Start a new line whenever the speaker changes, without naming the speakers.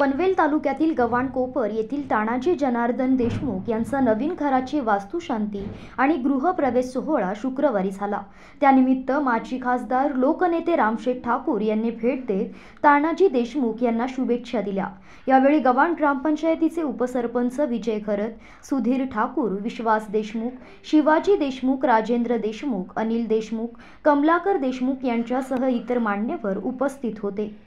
पनवेल तालुक्यातील कोपर येथील तानाजी जनार्दन देशमुख यांचा नवीन घराची वास्तुशांती आणि गृहप्रवेश सोहळा शुक्रवारी झाला त्यानिमित्त माजी खासदार लोकनेते रामशेठ ठाकूर यांनी भेट देत तानाजी देशमुख यांना शुभेच्छा दिल्या यावेळी गव्हाण ग्रामपंचायतीचे उपसरपंच विजय खरत सुधीर ठाकूर विश्वास देशमुख शिवाजी देशमुख राजेंद्र देशमुख अनिल देशमुख कमलाकर देशमुख यांच्यासह इतर मान्यवर उपस्थित होते